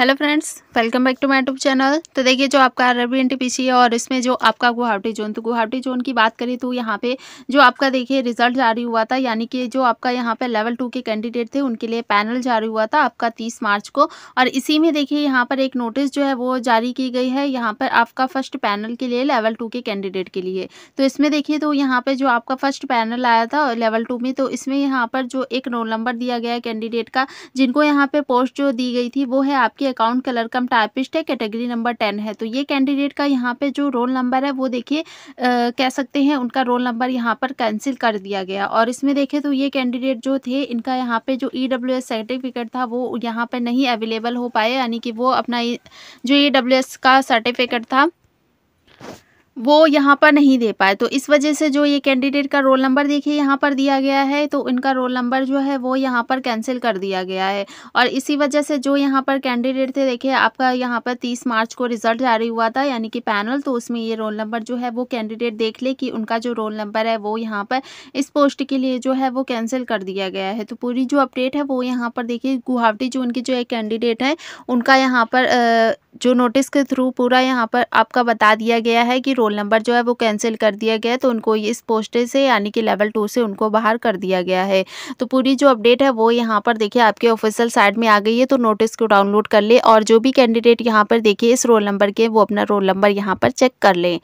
hello friends welcome back to my YouTube channel तो देखिए जो आपका अरबी एन है और इसमें जो आपका गुवाहाटी जोन तो गुवाहाटी जोन की बात करें तो यहाँ पे जो आपका देखिए रिजल्ट जारी हुआ था यानी कि जो आपका यहाँ पे लेवल टू के कैंडिडेट थे उनके लिए पैनल जारी हुआ था आपका तीस मार्च को और इसी में देखिए यहाँ पर एक नोटिस जो है वो जारी की गई है यहाँ पर आपका फर्स्ट पैनल के लिए लेवल टू के कैंडिडेट के लिए तो इसमें देखिए तो यहाँ पर जो आपका फर्स्ट पैनल आया था लेवल टू में तो इसमें यहाँ पर जो एक रोल नंबर दिया गया है कैंडिडेट का जिनको यहाँ पर पोस्ट जो दी गई थी वो है आपकी अकाउंट कलर कम टाइपिस्ट है कैटेगरी नंबर टेन है तो ये कैंडिडेट का यहाँ पे जो रोल नंबर है वो देखिए कह सकते हैं उनका रोल नंबर यहाँ पर कैंसिल कर दिया गया और इसमें देखें तो ये कैंडिडेट जो थे इनका यहाँ पे जो ई e सर्टिफिकेट था वो यहाँ पर नहीं अवेलेबल हो पाए यानी कि वो अपना जो ई e का सर्टिफिकेट था वो यहाँ पर नहीं दे पाए तो इस वजह से जो ये कैंडिडेट का रोल नंबर देखिए यहाँ पर दिया गया है तो इनका रोल नंबर जो है वो यहाँ पर कैंसिल कर दिया गया है और इसी वजह से जो यहाँ पर कैंडिडेट थे देखिए आपका यहाँ पर तीस मार्च को रिजल्ट जारी हुआ था यानी कि पैनल तो उसमें ये रोल नंबर जो है वो कैंडिडेट देख ले कि उनका जो रोल नंबर है वो यहाँ पर इस पोस्ट के लिए जो है वो कैंसिल कर दिया गया है तो पूरी जो अपडेट है वो यहाँ पर देखिए गुवाहाटी जो उनकी जो एक कैंडिडेट है उनका यहाँ पर जो नोटिस के थ्रू पूरा यहाँ पर आपका बता दिया गया है कि रोल नंबर जो है वो कैंसिल कर दिया गया है तो उनको इस पोस्टे से यानी कि लेवल टू से उनको बाहर कर दिया गया है तो पूरी जो अपडेट है वो यहाँ पर देखिए आपके ऑफिशियल साइड में आ गई है तो नोटिस को डाउनलोड कर ले और जो भी कैंडिडेट यहाँ पर देखिए इस रोल नंबर के वो अपना रोल नंबर यहाँ पर चेक कर लें